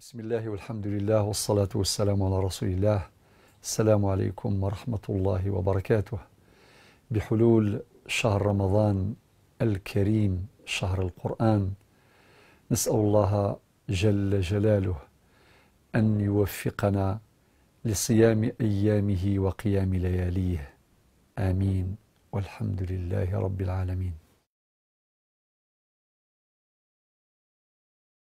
بسم الله والحمد لله والصلاة والسلام على رسول الله السلام عليكم ورحمة الله وبركاته بحلول شهر رمضان الكريم شهر القرآن نسأل الله جل جلاله أن يوفقنا لصيام أيامه وقيام لياليه آمين والحمد لله رب العالمين